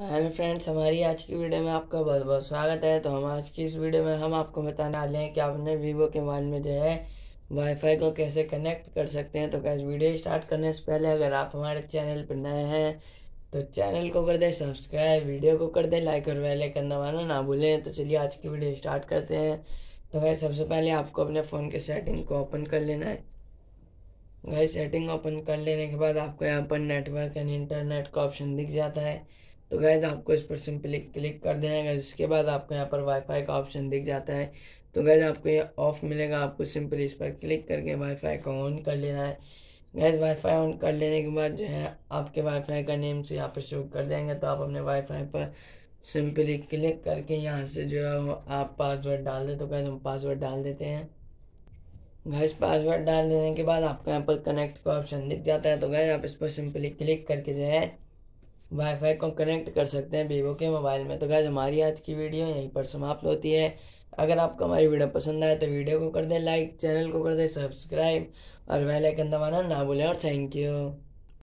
hello friends हमारी आज की वीडियो में आपका बहुत बहुत स्वागत है तो हम आज की इस वीडियो में हम आपको बताने वाले हैं कि आपने वीवो के मोबाइल में जो है वाईफाई को कैसे कनेक्ट कर सकते हैं तो कैसे वीडियो स्टार्ट करने से पहले अगर आप हमारे चैनल पर नए हैं तो चैनल को कर दें सब्सक्राइब वीडियो को कर दें लाइक और वेले करना वाला ना भूलें तो चलिए आज की वीडियो स्टार्ट करते हैं तो गैस सबसे पहले आपको अपने फ़ोन के सेटिंग को ओपन कर लेना है वही सेटिंग ओपन कर लेने के बाद आपको यहाँ पर नेटवर्क एंड इंटरनेट का ऑप्शन दिख जाता है तो गैज आपको इस पर सिंपली क्लिक कर देना है उसके बाद आपको यहाँ पर वाईफाई का ऑप्शन दिख जाता है तो गैज आपको ये ऑफ मिलेगा आपको सिंपली इस पर क्लिक करके वाईफाई को ऑन कर लेना है गैज वाईफाई ऑन कर लेने के बाद जो है आपके वाईफाई का नेम से यहाँ पर शो कर देंगे तो आप अपने वाईफाई पर सिंपली क्लिक करके यहाँ से जो है आप पासवर्ड डाल दें तो गैज हम पासवर्ड डाल देते हैं गैस पासवर्ड डाल देने के बाद आपको यहाँ पर कनेक्ट का ऑप्शन दिख जाता है तो गैस आप इस पर सिंपली क्लिक करके जो है वाईफाई को कनेक्ट कर सकते हैं वीवो के मोबाइल में तो गैज हमारी आज की वीडियो यहीं पर समाप्त होती है अगर आपको हमारी वीडियो पसंद आए तो वीडियो को कर दें लाइक चैनल को कर दें सब्सक्राइब और वेलाइकन दबाना ना भूलें और थैंक यू